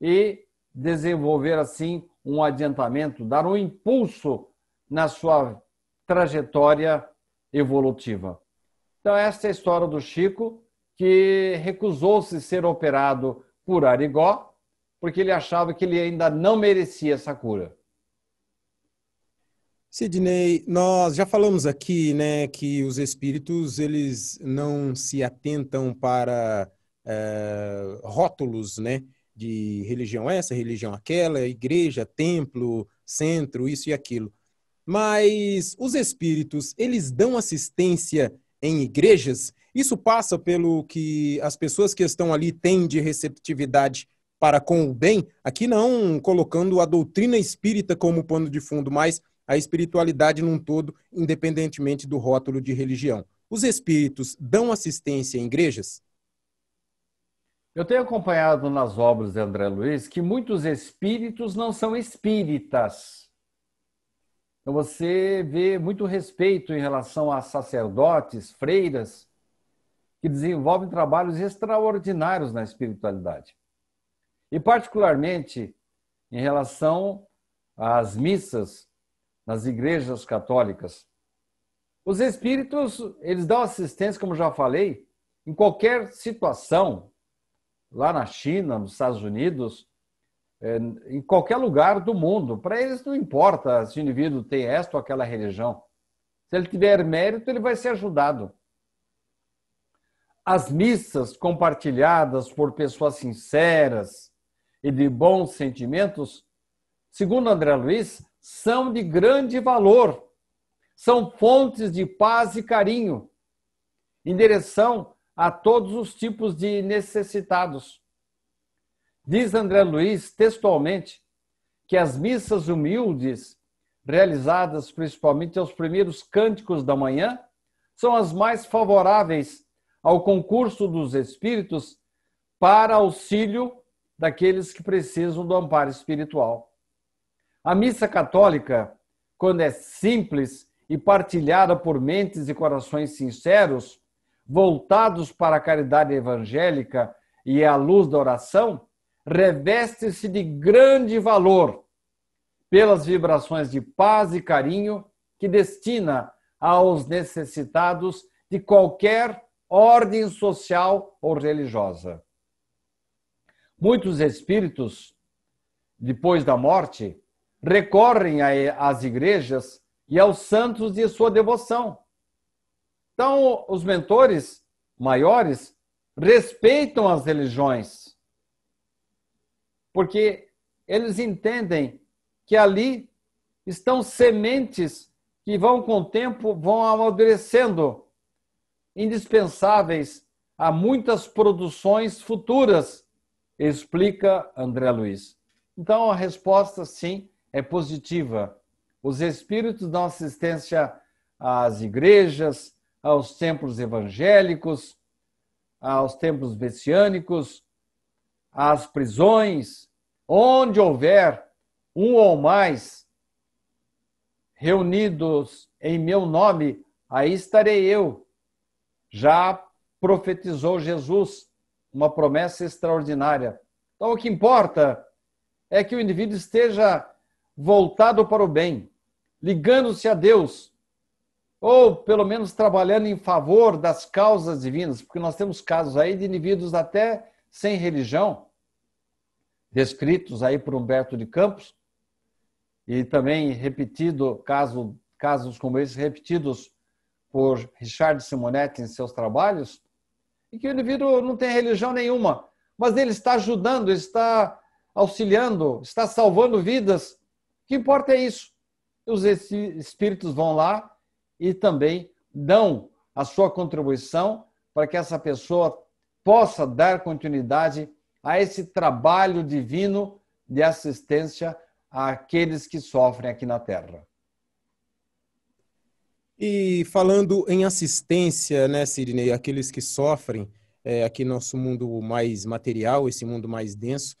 e desenvolver assim um adiantamento, dar um impulso na sua trajetória evolutiva. Então, esta é a história do Chico, que recusou-se ser operado por Arigó, porque ele achava que ele ainda não merecia essa cura. Sidney, nós já falamos aqui, né, que os espíritos eles não se atentam para eh, rótulos, né, de religião essa, religião aquela, igreja, templo, centro, isso e aquilo. Mas os espíritos eles dão assistência em igrejas. Isso passa pelo que as pessoas que estão ali têm de receptividade para com o bem. Aqui não colocando a doutrina espírita como pano de fundo, mas a espiritualidade num todo, independentemente do rótulo de religião. Os espíritos dão assistência em igrejas? Eu tenho acompanhado nas obras de André Luiz que muitos espíritos não são espíritas. Então você vê muito respeito em relação a sacerdotes, freiras, que desenvolvem trabalhos extraordinários na espiritualidade. E, particularmente, em relação às missas, nas igrejas católicas. Os espíritos, eles dão assistência, como já falei, em qualquer situação, lá na China, nos Estados Unidos, é, em qualquer lugar do mundo. Para eles não importa se o indivíduo tem esta ou aquela religião. Se ele tiver mérito, ele vai ser ajudado. As missas compartilhadas por pessoas sinceras e de bons sentimentos, segundo André Luiz, são de grande valor, são fontes de paz e carinho, em direção a todos os tipos de necessitados. Diz André Luiz textualmente que as missas humildes, realizadas principalmente aos primeiros cânticos da manhã, são as mais favoráveis ao concurso dos espíritos para auxílio daqueles que precisam do amparo espiritual. A missa católica, quando é simples e partilhada por mentes e corações sinceros, voltados para a caridade evangélica e à luz da oração, reveste-se de grande valor pelas vibrações de paz e carinho que destina aos necessitados de qualquer ordem social ou religiosa. Muitos espíritos, depois da morte, recorrem às igrejas e aos santos de sua devoção. Então, os mentores maiores respeitam as religiões, porque eles entendem que ali estão sementes que vão com o tempo vão amadurecendo, indispensáveis a muitas produções futuras, explica André Luiz. Então a resposta sim é positiva. Os espíritos dão assistência às igrejas, aos templos evangélicos, aos templos messiânicos, às prisões, onde houver um ou mais reunidos em meu nome, aí estarei eu. Já profetizou Jesus, uma promessa extraordinária. Então, o que importa é que o indivíduo esteja voltado para o bem, ligando-se a Deus, ou pelo menos trabalhando em favor das causas divinas, porque nós temos casos aí de indivíduos até sem religião, descritos aí por Humberto de Campos, e também repetido caso, casos como esse repetidos por Richard Simonetti em seus trabalhos, e que o indivíduo não tem religião nenhuma, mas ele está ajudando, está auxiliando, está salvando vidas que importa é isso. Os espíritos vão lá e também dão a sua contribuição para que essa pessoa possa dar continuidade a esse trabalho divino de assistência àqueles que sofrem aqui na Terra. E falando em assistência, né, Sidney, aqueles que sofrem é, aqui nosso mundo mais material, esse mundo mais denso,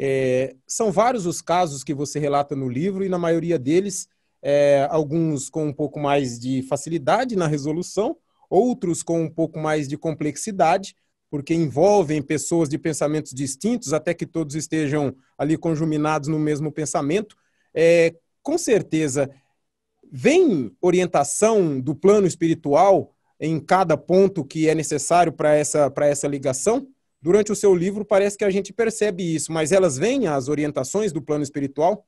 é, são vários os casos que você relata no livro e na maioria deles, é, alguns com um pouco mais de facilidade na resolução, outros com um pouco mais de complexidade, porque envolvem pessoas de pensamentos distintos até que todos estejam ali conjuminados no mesmo pensamento. É, com certeza, vem orientação do plano espiritual em cada ponto que é necessário para essa, essa ligação? Durante o seu livro, parece que a gente percebe isso, mas elas vêm as orientações do plano espiritual?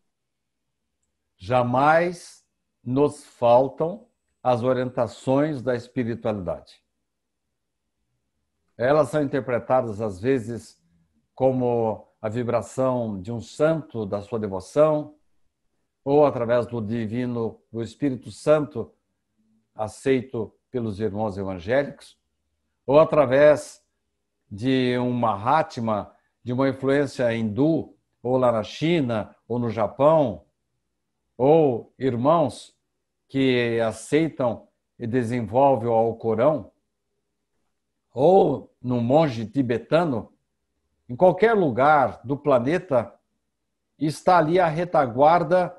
Jamais nos faltam as orientações da espiritualidade. Elas são interpretadas, às vezes, como a vibração de um santo da sua devoção, ou através do divino, do Espírito Santo aceito pelos irmãos evangélicos, ou através de um Mahatma, de uma influência hindu, ou lá na China, ou no Japão, ou irmãos que aceitam e desenvolvem o Alcorão, ou num monge tibetano, em qualquer lugar do planeta, está ali a retaguarda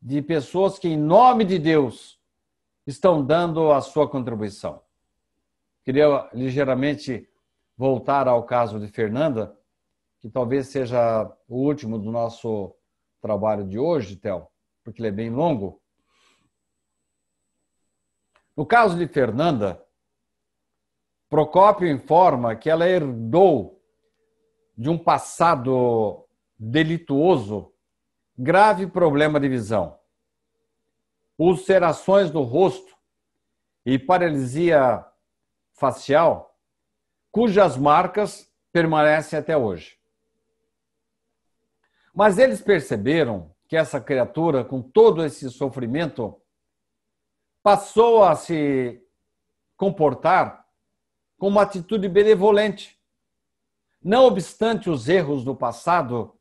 de pessoas que, em nome de Deus, estão dando a sua contribuição. Queria ligeiramente voltar ao caso de Fernanda, que talvez seja o último do nosso trabalho de hoje, Tel, porque ele é bem longo. No caso de Fernanda, Procópio informa que ela herdou de um passado delituoso grave problema de visão, ulcerações no rosto e paralisia facial cujas marcas permanecem até hoje. Mas eles perceberam que essa criatura, com todo esse sofrimento, passou a se comportar com uma atitude benevolente. Não obstante os erros do passado,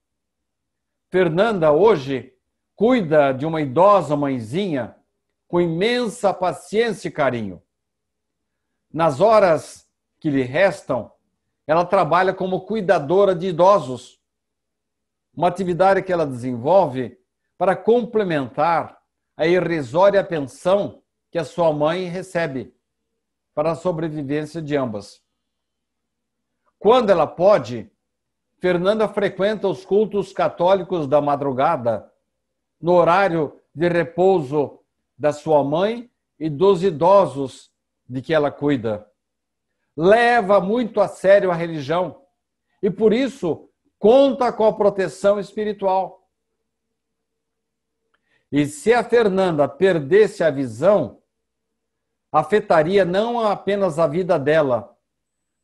Fernanda hoje cuida de uma idosa mãezinha com imensa paciência e carinho. Nas horas que lhe restam, ela trabalha como cuidadora de idosos. Uma atividade que ela desenvolve para complementar a irrisória pensão que a sua mãe recebe para a sobrevivência de ambas. Quando ela pode, Fernanda frequenta os cultos católicos da madrugada, no horário de repouso da sua mãe e dos idosos de que ela cuida leva muito a sério a religião e, por isso, conta com a proteção espiritual. E se a Fernanda perdesse a visão, afetaria não apenas a vida dela,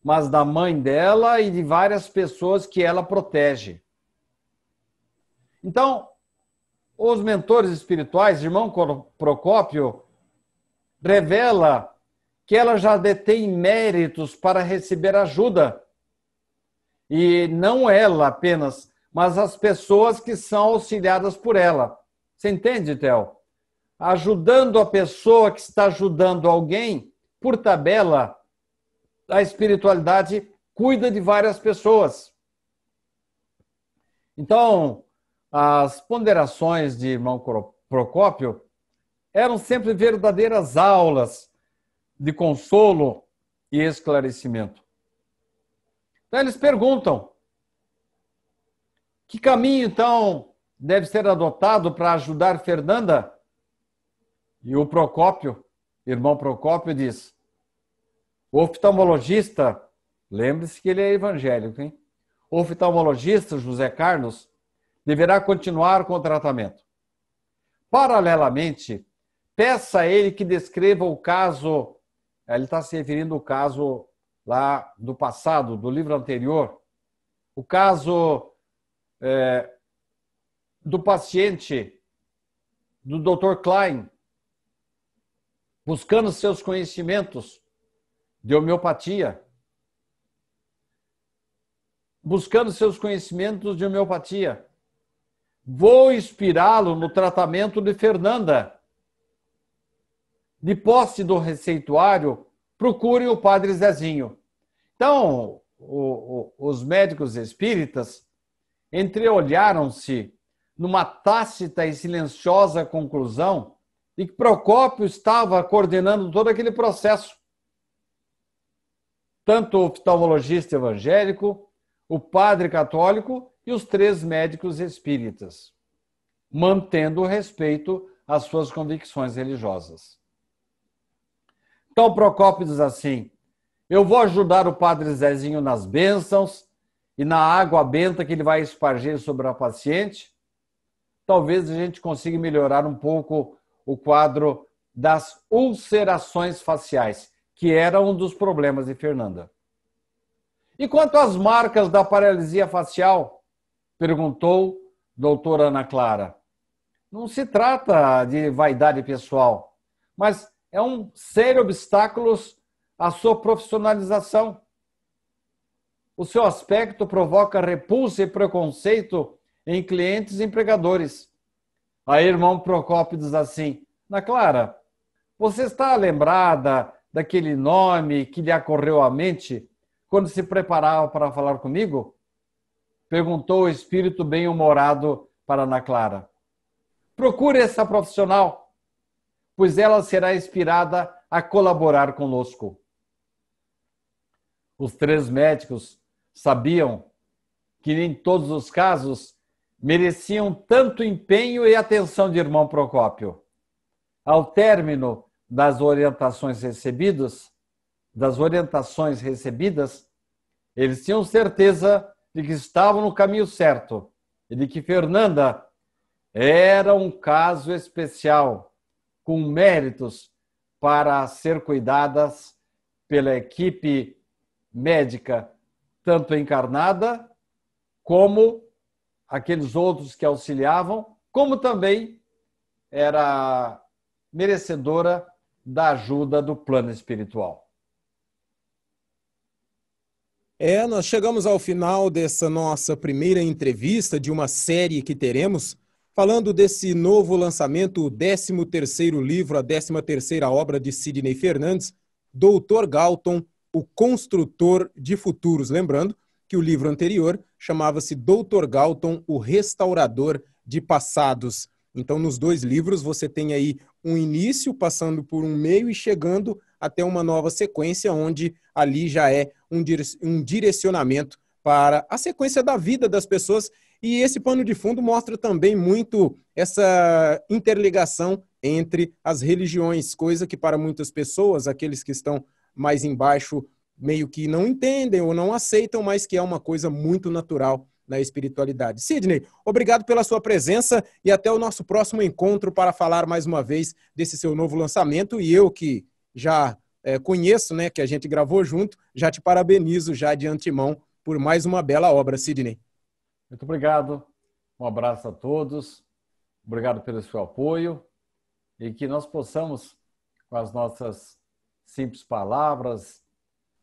mas da mãe dela e de várias pessoas que ela protege. Então, os mentores espirituais, irmão Procópio, revela que ela já detém méritos para receber ajuda. E não ela apenas, mas as pessoas que são auxiliadas por ela. Você entende, Théo? Ajudando a pessoa que está ajudando alguém, por tabela, a espiritualidade cuida de várias pessoas. Então, as ponderações de irmão Procópio eram sempre verdadeiras aulas de consolo e esclarecimento. Então eles perguntam: que caminho então deve ser adotado para ajudar Fernanda? E o Procópio, irmão Procópio, diz: o oftalmologista, lembre-se que ele é evangélico, hein? O oftalmologista José Carlos deverá continuar com o tratamento. Paralelamente, peça a ele que descreva o caso ele está se referindo ao caso lá do passado, do livro anterior, o caso é, do paciente do Dr. Klein, buscando seus conhecimentos de homeopatia, buscando seus conhecimentos de homeopatia. Vou inspirá-lo no tratamento de Fernanda, de posse do receituário, procure o Padre Zezinho. Então, o, o, os médicos espíritas entreolharam-se numa tácita e silenciosa conclusão de que Procópio estava coordenando todo aquele processo. Tanto o oftalmologista evangélico, o padre católico e os três médicos espíritas, mantendo o respeito às suas convicções religiosas. Então Procópio diz assim: Eu vou ajudar o padre Zezinho nas bênçãos e na água benta que ele vai espargir sobre a paciente. Talvez a gente consiga melhorar um pouco o quadro das ulcerações faciais, que era um dos problemas de Fernanda. E quanto às marcas da paralisia facial? perguntou doutora Ana Clara. Não se trata de vaidade pessoal, mas é um sério obstáculo à sua profissionalização. O seu aspecto provoca repulsa e preconceito em clientes e empregadores. Aí, irmão Procópio diz assim: Na Clara, você está lembrada daquele nome que lhe ocorreu à mente quando se preparava para falar comigo? Perguntou o espírito bem-humorado para Ana Clara. Procure essa profissional pois ela será inspirada a colaborar conosco. Os três médicos sabiam que nem todos os casos mereciam tanto empenho e atenção de irmão Procópio. Ao término das orientações recebidas, das orientações recebidas, eles tinham certeza de que estavam no caminho certo e de que Fernanda era um caso especial com méritos para ser cuidadas pela equipe médica, tanto encarnada como aqueles outros que auxiliavam, como também era merecedora da ajuda do plano espiritual. É, nós chegamos ao final dessa nossa primeira entrevista de uma série que teremos Falando desse novo lançamento, o 13º livro, a 13ª obra de Sidney Fernandes, Doutor Galton, o Construtor de Futuros. Lembrando que o livro anterior chamava-se Doutor Galton, o Restaurador de Passados. Então, nos dois livros, você tem aí um início, passando por um meio e chegando até uma nova sequência, onde ali já é um direcionamento para a sequência da vida das pessoas e esse pano de fundo mostra também muito essa interligação entre as religiões, coisa que para muitas pessoas, aqueles que estão mais embaixo, meio que não entendem ou não aceitam, mas que é uma coisa muito natural na espiritualidade. Sidney, obrigado pela sua presença e até o nosso próximo encontro para falar mais uma vez desse seu novo lançamento. E eu que já é, conheço, né, que a gente gravou junto, já te parabenizo já de antemão por mais uma bela obra, Sidney. Muito obrigado, um abraço a todos, obrigado pelo seu apoio e que nós possamos, com as nossas simples palavras,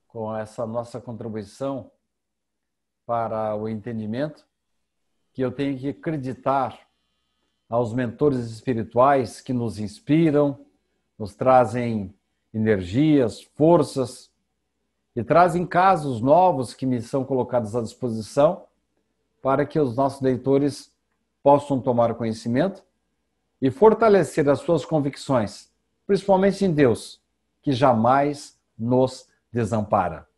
com essa nossa contribuição para o entendimento, que eu tenho que acreditar aos mentores espirituais que nos inspiram, nos trazem energias, forças e trazem casos novos que me são colocados à disposição para que os nossos leitores possam tomar conhecimento e fortalecer as suas convicções, principalmente em Deus, que jamais nos desampara.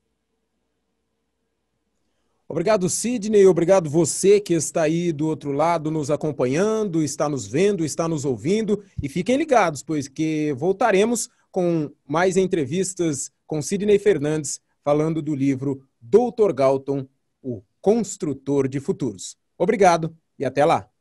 Obrigado, Sidney. Obrigado você que está aí do outro lado nos acompanhando, está nos vendo, está nos ouvindo. E fiquem ligados, pois que voltaremos com mais entrevistas com Sidney Fernandes falando do livro Doutor Galton, o construtor de futuros. Obrigado e até lá!